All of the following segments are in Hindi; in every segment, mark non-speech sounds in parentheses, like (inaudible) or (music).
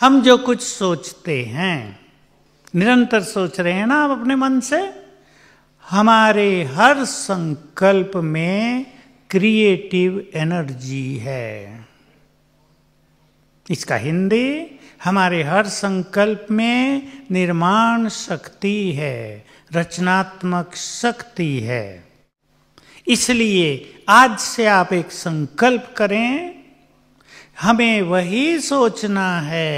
हम जो कुछ सोचते हैं निरंतर सोच रहे हैं ना आप अपने मन से हमारे हर संकल्प में क्रिएटिव एनर्जी है इसका हिंदी हमारे हर संकल्प में निर्माण शक्ति है रचनात्मक शक्ति है इसलिए आज से आप एक संकल्प करें हमें वही सोचना है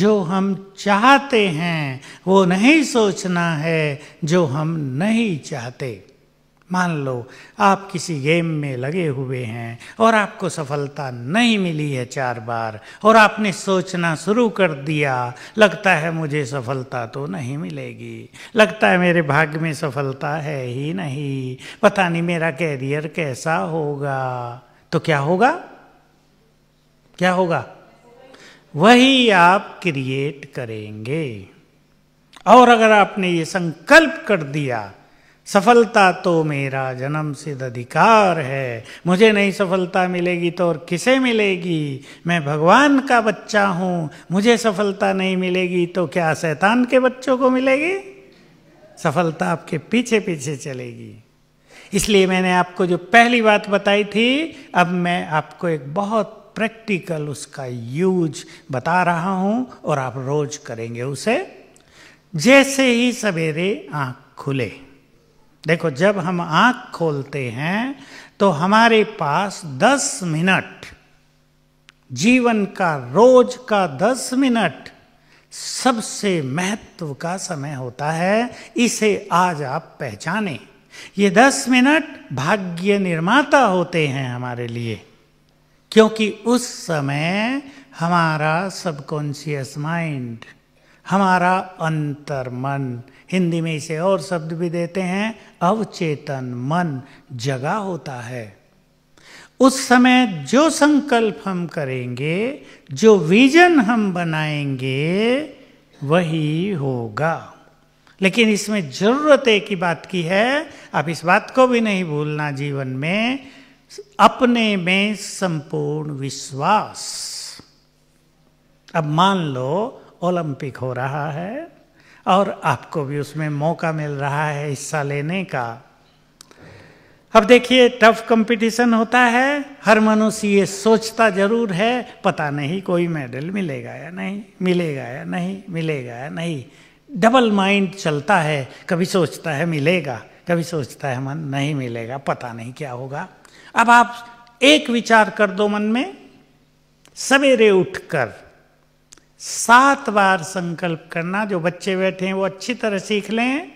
जो हम चाहते हैं वो नहीं सोचना है जो हम नहीं चाहते मान लो आप किसी गेम में लगे हुए हैं और आपको सफलता नहीं मिली है चार बार और आपने सोचना शुरू कर दिया लगता है मुझे सफलता तो नहीं मिलेगी लगता है मेरे भाग्य में सफलता है ही नहीं पता नहीं मेरा कैरियर कैसा होगा तो क्या होगा क्या होगा वही आप क्रिएट करेंगे और अगर आपने ये संकल्प कर दिया सफलता तो मेरा जन्म सिद्ध अधिकार है मुझे नहीं सफलता मिलेगी तो और किसे मिलेगी मैं भगवान का बच्चा हूँ मुझे सफलता नहीं मिलेगी तो क्या शैतान के बच्चों को मिलेगी सफलता आपके पीछे पीछे चलेगी इसलिए मैंने आपको जो पहली बात बताई थी अब मैं आपको एक बहुत प्रैक्टिकल उसका यूज बता रहा हूँ और आप रोज करेंगे उसे जैसे ही सवेरे आँख खुले देखो जब हम आँख खोलते हैं तो हमारे पास दस मिनट जीवन का रोज का दस मिनट सबसे महत्व का समय होता है इसे आज आप पहचाने ये दस मिनट भाग्य निर्माता होते हैं हमारे लिए क्योंकि उस समय हमारा सबकॉन्शियस माइंड हमारा अंतर मन हिंदी में इसे और शब्द भी देते हैं अवचेतन मन जगा होता है उस समय जो संकल्प हम करेंगे जो विजन हम बनाएंगे वही होगा लेकिन इसमें जरूरत एक ही बात की है आप इस बात को भी नहीं भूलना जीवन में अपने में संपूर्ण विश्वास अब मान लो ओलंपिक हो रहा है और आपको भी उसमें मौका मिल रहा है हिस्सा लेने का अब देखिए टफ कंपटीशन होता है हर मनुष्य ये सोचता जरूर है पता नहीं कोई मेडल मिलेगा या नहीं मिलेगा या नहीं मिलेगा या नहीं डबल माइंड चलता है कभी सोचता है मिलेगा कभी सोचता है मन नहीं मिलेगा पता नहीं क्या होगा अब आप एक विचार कर दो मन में सवेरे उठकर सात बार संकल्प करना जो बच्चे बैठे हैं वो अच्छी तरह सीख लें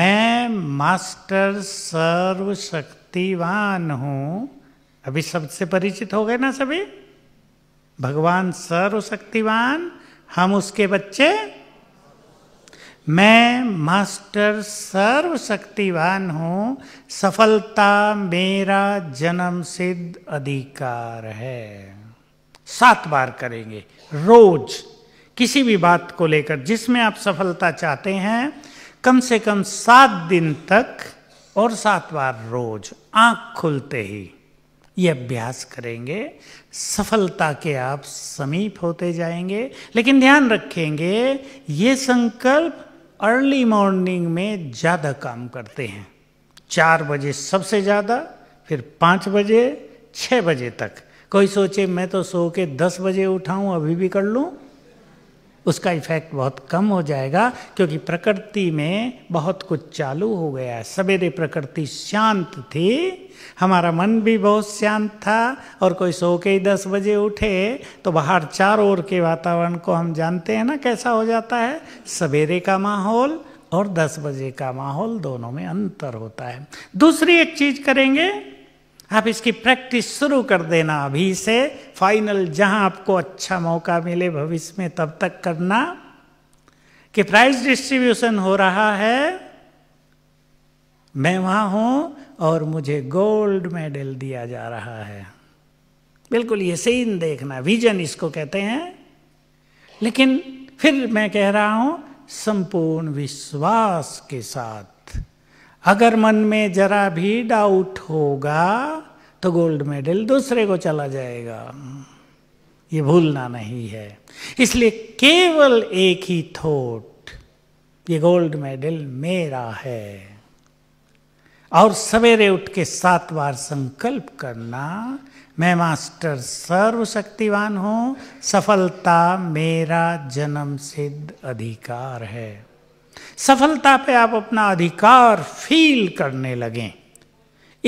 मैं मास्टर सर्वशक्तिवान हूं अभी सबसे परिचित हो गए ना सभी भगवान सर्वशक्तिवान हम उसके बच्चे मैं मास्टर सर्वशक्तिवान हूँ सफलता मेरा जन्म सिद्ध अधिकार है सात बार करेंगे रोज किसी भी बात को लेकर जिसमें आप सफलता चाहते हैं कम से कम सात दिन तक और सात बार रोज आंख खुलते ही ये अभ्यास करेंगे सफलता के आप समीप होते जाएंगे लेकिन ध्यान रखेंगे ये संकल्प अर्ली मॉर्निंग में ज़्यादा काम करते हैं चार बजे सबसे ज़्यादा फिर पाँच बजे छः बजे तक कोई सोचे मैं तो सो के दस बजे उठाऊं अभी भी कर लूँ उसका इफेक्ट बहुत कम हो जाएगा क्योंकि प्रकृति में बहुत कुछ चालू हो गया है सवेरे प्रकृति शांत थी हमारा मन भी बहुत शांत था और कोई सो के ही दस बजे उठे तो बाहर चार ओर के वातावरण को हम जानते हैं ना कैसा हो जाता है सवेरे का माहौल और दस बजे का माहौल दोनों में अंतर होता है दूसरी एक चीज करेंगे आप इसकी प्रैक्टिस शुरू कर देना अभी से फाइनल जहां आपको अच्छा मौका मिले भविष्य में तब तक करना कि प्राइस डिस्ट्रीब्यूशन हो रहा है मैं वहां हूं और मुझे गोल्ड मेडल दिया जा रहा है बिल्कुल ये सीन देखना विजन इसको कहते हैं लेकिन फिर मैं कह रहा हूं संपूर्ण विश्वास के साथ अगर मन में जरा भी डाउट होगा तो गोल्ड मेडल दूसरे को चला जाएगा ये भूलना नहीं है इसलिए केवल एक ही थोट ये गोल्ड मेडल मेरा है और सवेरे उठ के सात बार संकल्प करना मैं मास्टर सर्वशक्तिवान हूं सफलता मेरा जन्म सिद्ध अधिकार है सफलता पे आप अपना अधिकार फील करने लगें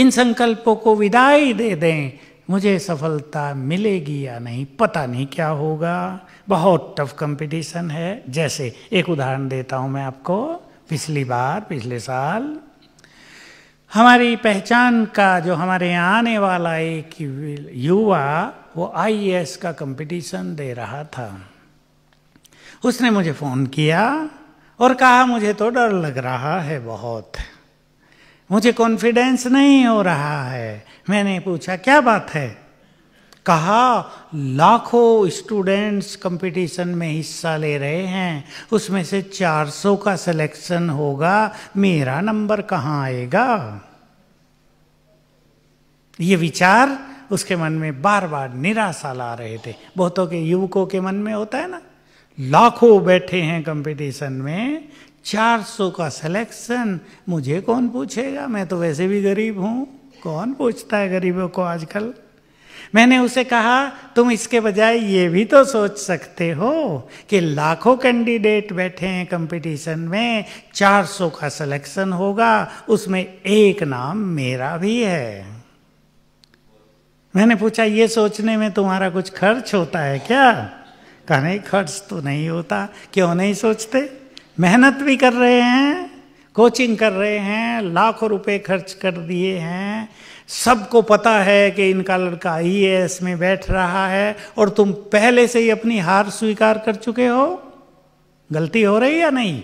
इन संकल्पों को विदाई दे दें मुझे सफलता मिलेगी या नहीं पता नहीं क्या होगा बहुत टफ कंपटीशन है जैसे एक उदाहरण देता हूं मैं आपको पिछली बार पिछले साल हमारी पहचान का जो हमारे यहाँ आने वाला एक युवा वो आईएएस का कंपटीशन दे रहा था उसने मुझे फ़ोन किया और कहा मुझे तो डर लग रहा है बहुत मुझे कॉन्फिडेंस नहीं हो रहा है मैंने पूछा क्या बात है कहा लाखों स्टूडेंट्स कंपटीशन में हिस्सा ले रहे हैं उसमें से 400 का सिलेक्शन होगा मेरा नंबर कहाँ आएगा ये विचार उसके मन में बार बार निराशा ला रहे थे बहुतों के युवकों के मन में होता है ना लाखों बैठे हैं कंपटीशन में 400 का सिलेक्शन मुझे कौन पूछेगा मैं तो वैसे भी गरीब हूं कौन पूछता है गरीबों को आजकल मैंने उसे कहा तुम इसके बजाय ये भी तो सोच सकते हो कि लाखों कैंडिडेट बैठे हैं कंपटीशन में 400 का सिलेक्शन होगा उसमें एक नाम मेरा भी है मैंने पूछा ये सोचने में तुम्हारा कुछ खर्च होता है क्या कहा नहीं खर्च तो नहीं होता क्यों नहीं सोचते मेहनत भी कर रहे हैं कोचिंग कर रहे हैं लाखों रुपए खर्च कर दिए हैं सबको पता है कि इनका लड़का आई e एस में बैठ रहा है और तुम पहले से ही अपनी हार स्वीकार कर चुके हो गलती हो रही या नहीं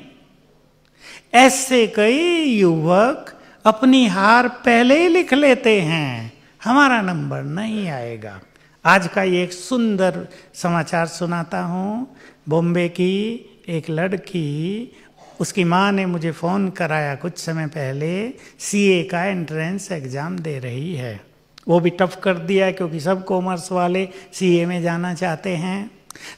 ऐसे कई युवक अपनी हार पहले ही लिख लेते हैं हमारा नंबर नहीं आएगा आज का ये एक सुंदर समाचार सुनाता हूँ बॉम्बे की एक लड़की उसकी माँ ने मुझे फ़ोन कराया कुछ समय पहले सीए का एंट्रेंस एग्ज़ाम दे रही है वो भी टफ कर दिया क्योंकि सब कॉमर्स वाले सीए में जाना चाहते हैं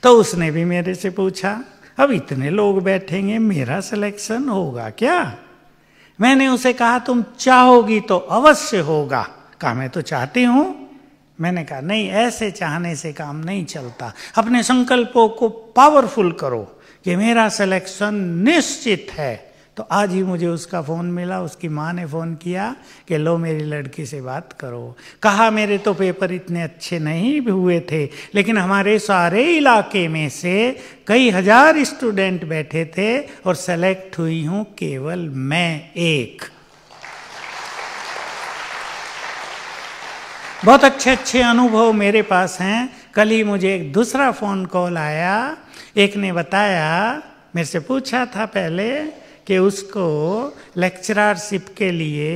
तो उसने भी मेरे से पूछा अब इतने लोग बैठेंगे मेरा सिलेक्शन होगा क्या मैंने उसे कहा तुम चाहोगी तो अवश्य होगा कहा मैं तो चाहती हूँ मैंने कहा नहीं ऐसे चाहने से काम नहीं चलता अपने संकल्पों को पावरफुल करो कि मेरा सिलेक्शन निश्चित है तो आज ही मुझे उसका फ़ोन मिला उसकी माँ ने फ़ोन किया कि लो मेरी लड़की से बात करो कहा मेरे तो पेपर इतने अच्छे नहीं हुए थे लेकिन हमारे सारे इलाके में से कई हज़ार स्टूडेंट बैठे थे और सेलेक्ट हुई हूँ केवल मैं एक बहुत अच्छे अच्छे अनुभव मेरे पास हैं कल ही मुझे एक दूसरा फ़ोन कॉल आया एक ने बताया मेरे से पूछा था पहले कि उसको लेक्चरारशिप के लिए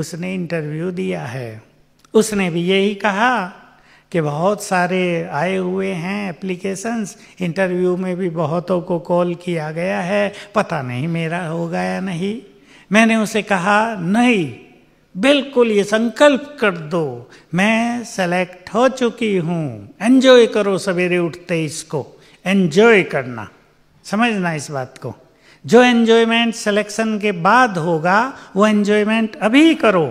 उसने इंटरव्यू दिया है उसने भी यही कहा कि बहुत सारे आए हुए हैं एप्लीकेशंस इंटरव्यू में भी बहुतों को कॉल किया गया है पता नहीं मेरा होगा या नहीं मैंने उसे कहा नहीं बिल्कुल ये संकल्प कर दो मैं सेलेक्ट हो चुकी हूँ एन्जॉय करो सवेरे उठते इसको एन्जॉय करना समझना इस बात को जो एन्जॉयमेंट सिलेक्शन के बाद होगा वो एन्जॉयमेंट अभी करो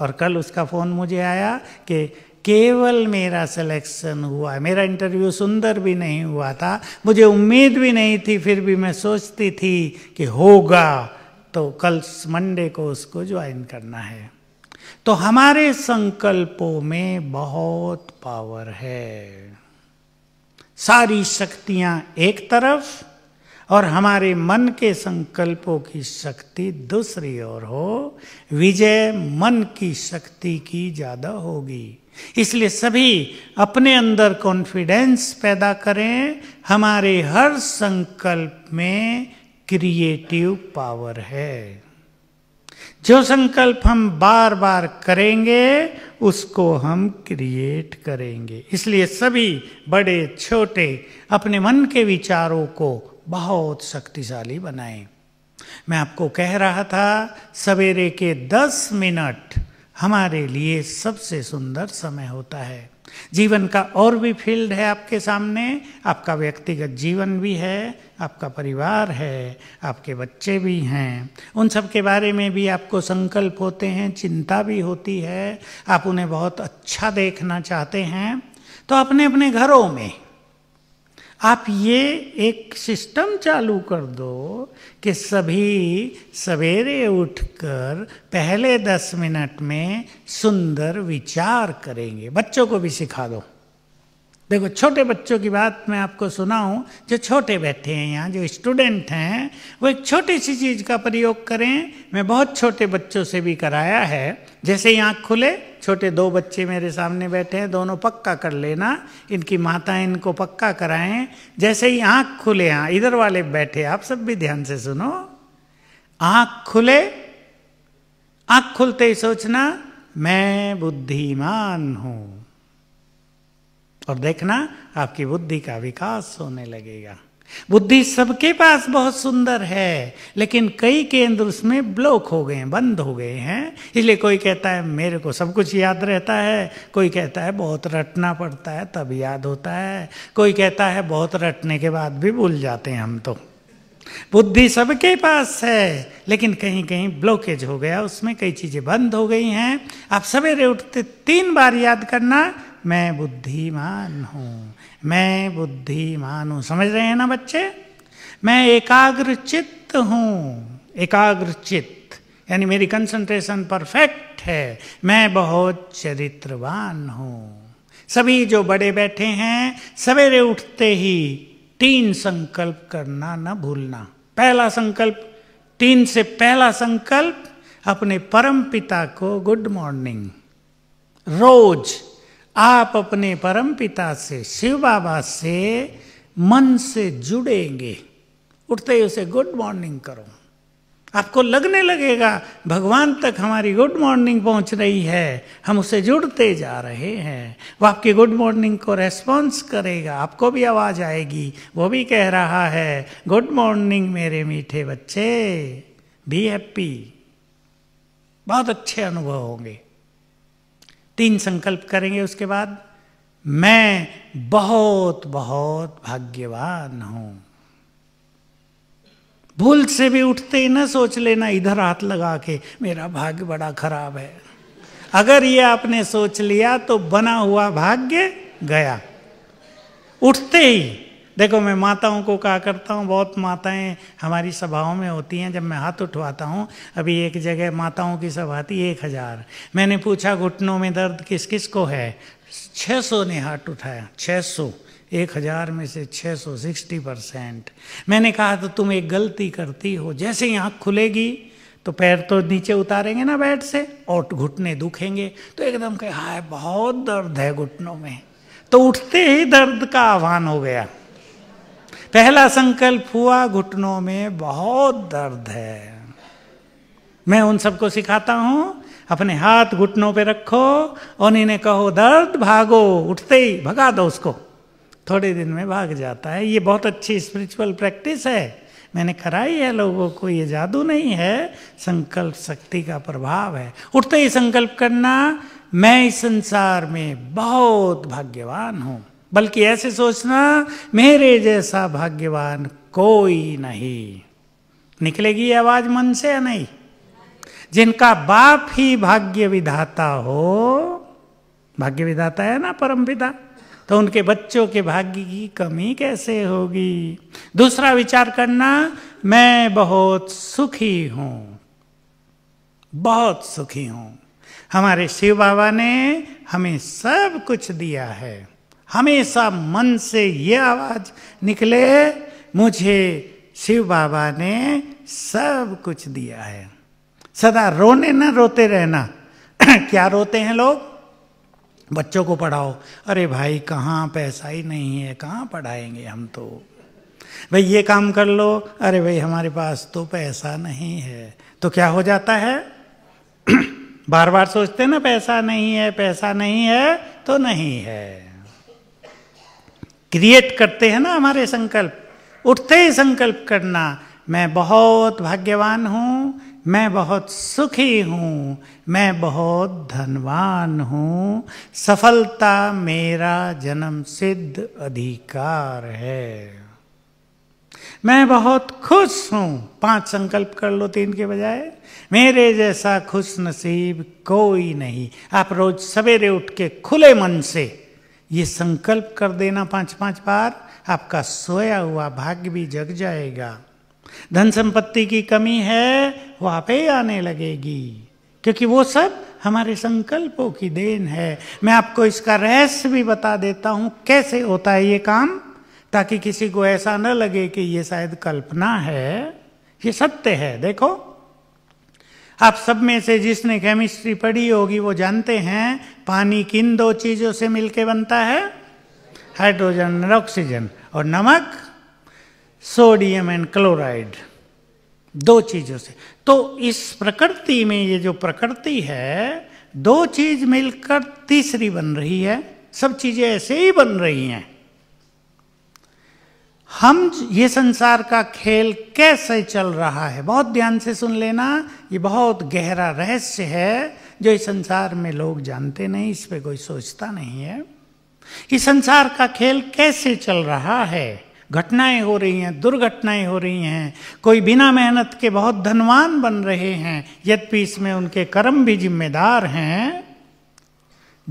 और कल उसका फ़ोन मुझे आया कि केवल मेरा सिलेक्शन हुआ मेरा इंटरव्यू सुंदर भी नहीं हुआ था मुझे उम्मीद भी नहीं थी फिर भी मैं सोचती थी कि होगा तो कल मंडे को उसको ज्वाइन करना है तो हमारे संकल्पों में बहुत पावर है सारी शक्तियां एक तरफ और हमारे मन के संकल्पों की शक्ति दूसरी ओर हो विजय मन की शक्ति की ज़्यादा होगी इसलिए सभी अपने अंदर कॉन्फिडेंस पैदा करें हमारे हर संकल्प में क्रिएटिव पावर है जो संकल्प हम बार बार करेंगे उसको हम क्रिएट करेंगे इसलिए सभी बड़े छोटे अपने मन के विचारों को बहुत शक्तिशाली बनाएं मैं आपको कह रहा था सवेरे के 10 मिनट हमारे लिए सबसे सुंदर समय होता है जीवन का और भी फील्ड है आपके सामने आपका व्यक्तिगत जीवन भी है आपका परिवार है आपके बच्चे भी हैं उन सब के बारे में भी आपको संकल्प होते हैं चिंता भी होती है आप उन्हें बहुत अच्छा देखना चाहते हैं तो अपने अपने घरों में आप ये एक सिस्टम चालू कर दो कि सभी सवेरे उठकर पहले दस मिनट में सुंदर विचार करेंगे बच्चों को भी सिखा दो देखो छोटे बच्चों की बात मैं आपको सुनाऊं जो छोटे बैठे हैं यहाँ जो स्टूडेंट हैं वो एक छोटी सी चीज़ का प्रयोग करें मैं बहुत छोटे बच्चों से भी कराया है जैसे ही आँख खुले छोटे दो बच्चे मेरे सामने बैठे हैं दोनों पक्का कर लेना इनकी माता इनको पक्का कराएं जैसे ही आँख खुले हाँ इधर वाले बैठे आप सब भी ध्यान से सुनो आँख खुले आँख खुलते ही सोचना मैं बुद्धिमान हूँ और देखना आपकी बुद्धि का विकास होने लगेगा बुद्धि सबके पास बहुत सुंदर है लेकिन कई केंद्र उसमें ब्लॉक हो गए बंद हो गए हैं इसलिए कोई कहता है मेरे को सब कुछ याद रहता है कोई कहता है बहुत रटना पड़ता है तब याद होता है कोई कहता है बहुत रटने के बाद भी भूल जाते हैं हम तो बुद्धि सबके पास है लेकिन कहीं कहीं ब्लॉकेज हो गया उसमें कई चीज़ें बंद हो गई हैं आप सवेरे उठते तीन बार याद करना मैं बुद्धिमान हूँ मैं बुद्धिमान हूँ समझ रहे हैं ना बच्चे मैं एकाग्र चित्त हूँ एकाग्र चित्त यानी मेरी कंसंट्रेशन परफेक्ट है मैं बहुत चरित्रवान हूँ सभी जो बड़े बैठे हैं सवेरे उठते ही तीन संकल्प करना न भूलना पहला संकल्प तीन से पहला संकल्प अपने परम पिता को गुड मॉर्निंग रोज आप अपने परम पिता से शिव बाबा से मन से जुड़ेंगे उठते ही उसे गुड मॉर्निंग करो आपको लगने लगेगा भगवान तक हमारी गुड मॉर्निंग पहुंच रही है हम उसे जुड़ते जा रहे हैं वो आपकी गुड मॉर्निंग को रेस्पॉन्स करेगा आपको भी आवाज़ आएगी वो भी कह रहा है गुड मॉर्निंग मेरे मीठे बच्चे बी हैप्पी बहुत अच्छे अनुभव होंगे तीन संकल्प करेंगे उसके बाद मैं बहुत बहुत भाग्यवान हूं भूल से भी उठते ही ना सोच लेना इधर हाथ लगा के मेरा भाग्य बड़ा खराब है अगर ये आपने सोच लिया तो बना हुआ भाग्य गया उठते ही देखो मैं माताओं को कहा करता हूँ बहुत माताएं हमारी सभाओं में होती हैं जब मैं हाथ उठवाता हूँ अभी एक जगह माताओं की सभा थी एक हज़ार मैंने पूछा घुटनों में दर्द किस किस को है छः सौ ने हाथ उठाया 600 सौ एक हज़ार में से 600 सिक्सटी परसेंट मैंने कहा तो तुम एक गलती करती हो जैसे ही आँख खुलेगी तो पैर तो नीचे उतारेंगे ना बैट से और घुटने दुखेंगे तो एकदम कहे हाय बहुत दर्द है घुटनों में तो उठते ही दर्द का आह्वान हो गया पहला संकल्प हुआ घुटनों में बहुत दर्द है मैं उन सबको सिखाता हूं अपने हाथ घुटनों पे रखो और इन्हें कहो दर्द भागो उठते ही भगा दो उसको थोड़े दिन में भाग जाता है ये बहुत अच्छी स्पिरिचुअल प्रैक्टिस है मैंने कराई है लोगों को ये जादू नहीं है संकल्प शक्ति का प्रभाव है उठते ही संकल्प करना मैं इस संसार में बहुत भाग्यवान हूँ बल्कि ऐसे सोचना मेरे जैसा भाग्यवान कोई नहीं निकलेगी आवाज मन से या नहीं जिनका बाप ही भाग्य विधाता हो भाग्य विधाता है ना परम पिता तो उनके बच्चों के भाग्य की कमी कैसे होगी दूसरा विचार करना मैं बहुत सुखी हूं बहुत सुखी हूं हमारे शिव बाबा ने हमें सब कुछ दिया है हमेशा मन से ये आवाज निकले मुझे शिव बाबा ने सब कुछ दिया है सदा रोने ना रोते रहना (clears throat) क्या रोते हैं लोग बच्चों को पढ़ाओ अरे भाई कहाँ पैसा ही नहीं है कहाँ पढ़ाएंगे हम तो भाई ये काम कर लो अरे भाई हमारे पास तो पैसा नहीं है तो क्या हो जाता है (clears throat) बार बार सोचते ना पैसा नहीं है पैसा नहीं है तो नहीं है क्रिएट करते हैं ना हमारे संकल्प उठते ही संकल्प करना मैं बहुत भाग्यवान हूँ मैं बहुत सुखी हूँ मैं बहुत धनवान हूँ सफलता मेरा जन्म सिद्ध अधिकार है मैं बहुत खुश हूँ पांच संकल्प कर लो तीन के बजाय मेरे जैसा खुश नसीब कोई नहीं आप रोज सवेरे उठ के खुले मन से ये संकल्प कर देना पांच पांच बार आपका सोया हुआ भाग्य भी जग जाएगा धन संपत्ति की कमी है वो आप ही आने लगेगी क्योंकि वो सब हमारे संकल्पों की देन है मैं आपको इसका रहस्य भी बता देता हूं कैसे होता है ये काम ताकि किसी को ऐसा न लगे कि ये शायद कल्पना है ये सत्य है देखो आप सब में से जिसने केमिस्ट्री पढ़ी होगी वो जानते हैं पानी किन दो चीज़ों से मिलके बनता है हाइड्रोजन और ऑक्सीजन और नमक सोडियम एंड क्लोराइड दो चीज़ों से तो इस प्रकृति में ये जो प्रकृति है दो चीज़ मिलकर तीसरी बन रही है सब चीज़ें ऐसे ही बन रही हैं हम ये संसार का खेल कैसे चल रहा है बहुत ध्यान से सुन लेना ये बहुत गहरा रहस्य है जो इस संसार में लोग जानते नहीं इस पे कोई सोचता नहीं है इस संसार का खेल कैसे चल रहा है घटनाएं हो रही हैं दुर्घटनाएं हो रही हैं कोई बिना मेहनत के बहुत धनवान बन रहे हैं यद्यपि इसमें उनके कर्म भी जिम्मेदार हैं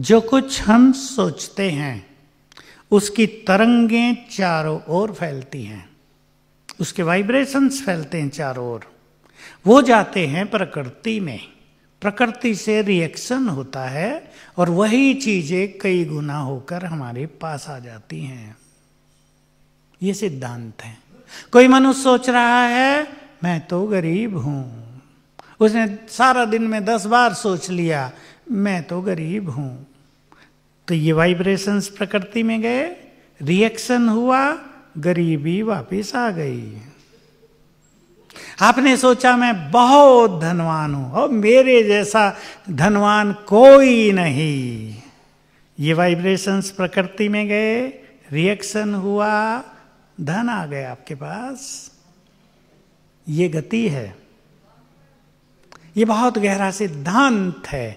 जो कुछ हम सोचते हैं उसकी तरंगें चारों ओर फैलती हैं उसके वाइब्रेशंस फैलते हैं चारों ओर वो जाते हैं प्रकृति में प्रकृति से रिएक्शन होता है और वही चीजें कई गुना होकर हमारे पास आ जाती हैं ये सिद्धांत है कोई मनुष्य सोच रहा है मैं तो गरीब हूं उसने सारा दिन में दस बार सोच लिया मैं तो गरीब हूं तो ये वाइब्रेशंस प्रकृति में गए रिएक्शन हुआ गरीबी वापस आ गई आपने सोचा मैं बहुत धनवान हूं और मेरे जैसा धनवान कोई नहीं ये वाइब्रेशंस प्रकृति में गए रिएक्शन हुआ धन आ गया आपके पास ये गति है ये बहुत गहरा सिद्धांत है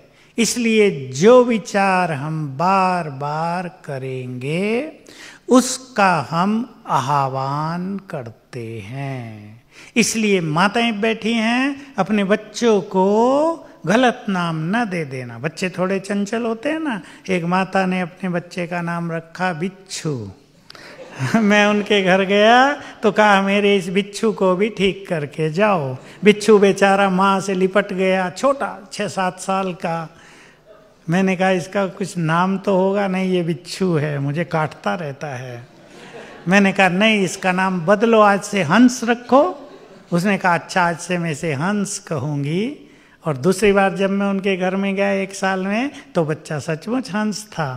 इसलिए जो विचार हम बार बार करेंगे उसका हम आह्वान करते हैं इसलिए माताएं बैठी हैं अपने बच्चों को गलत नाम न दे देना बच्चे थोड़े चंचल होते हैं ना एक माता ने अपने बच्चे का नाम रखा बिच्छू (laughs) मैं उनके घर गया तो कहा मेरे इस बिच्छू को भी ठीक करके जाओ बिच्छू बेचारा माँ से लिपट गया छोटा छः सात साल का मैंने कहा इसका कुछ नाम तो होगा नहीं ये बिच्छू है मुझे काटता रहता है मैंने कहा नहीं इसका नाम बदलो आज से हंस रखो उसने कहा अच्छा आज से मैं इसे हंस कहूँगी और दूसरी बार जब मैं उनके घर में गया एक साल में तो बच्चा सचमुच हंस था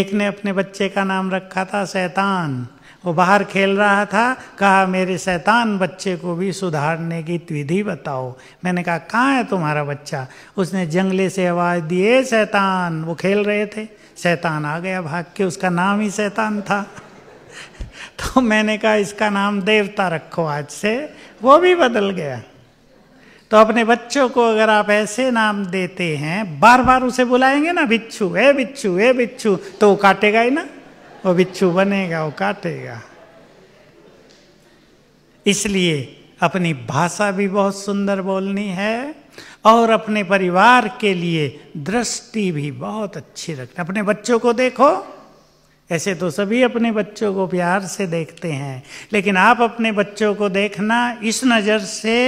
एक ने अपने बच्चे का नाम रखा था शैतान वो बाहर खेल रहा था कहा मेरे शैतान बच्चे को भी सुधारने की विधि बताओ मैंने कहा कहाँ है तुम्हारा बच्चा उसने जंगले से आवाज़ दिए शैतान वो खेल रहे थे शैतान आ गया भाग के उसका नाम ही शैतान था (laughs) तो मैंने कहा इसका नाम देवता रखो आज से वो भी बदल गया तो अपने बच्चों को अगर आप ऐसे नाम देते हैं बार बार उसे बुलाएंगे ना बिच्छू ए बिच्छू ए बिच्छू तो वो काटेगा ही ना वो बिच्छू बनेगा वो काटेगा इसलिए अपनी भाषा भी बहुत सुंदर बोलनी है और अपने परिवार के लिए दृष्टि भी बहुत अच्छी रखना अपने बच्चों को देखो ऐसे तो सभी अपने बच्चों को प्यार से देखते हैं लेकिन आप अपने बच्चों को देखना इस नज़र से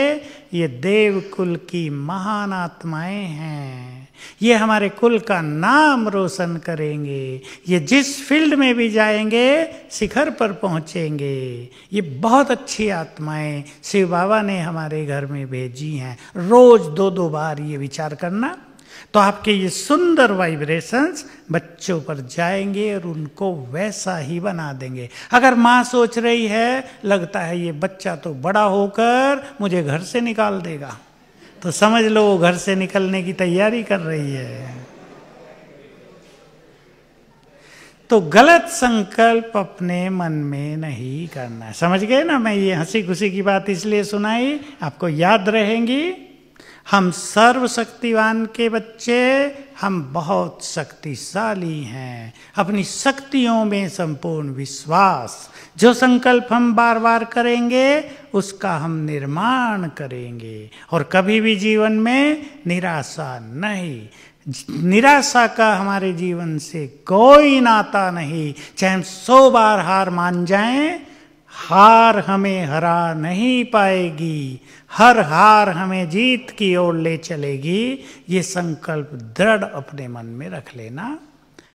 ये देव कुल की महान आत्माएं हैं ये हमारे कुल का नाम रोशन करेंगे ये जिस फील्ड में भी जाएंगे शिखर पर पहुंचेंगे ये बहुत अच्छी आत्माएं शिव बाबा ने हमारे घर में भेजी हैं रोज दो दो बार ये विचार करना तो आपके ये सुंदर वाइब्रेशंस बच्चों पर जाएंगे और उनको वैसा ही बना देंगे अगर माँ सोच रही है लगता है ये बच्चा तो बड़ा होकर मुझे घर से निकाल देगा तो समझ लो वो घर से निकलने की तैयारी कर रही है तो गलत संकल्प अपने मन में नहीं करना समझ गए ना मैं ये हंसी खुशी की बात इसलिए सुनाई आपको याद रहेंगी हम सर्वशक्तिवान के बच्चे हम बहुत शक्तिशाली हैं अपनी शक्तियों में संपूर्ण विश्वास जो संकल्प हम बार बार करेंगे उसका हम निर्माण करेंगे और कभी भी जीवन में निराशा नहीं निराशा का हमारे जीवन से कोई नाता नहीं चाहे हम सौ बार हार मान जाएं हार हमें हरा नहीं पाएगी हर हार हमें जीत की ओर ले चलेगी ये संकल्प दृढ़ अपने मन में रख लेना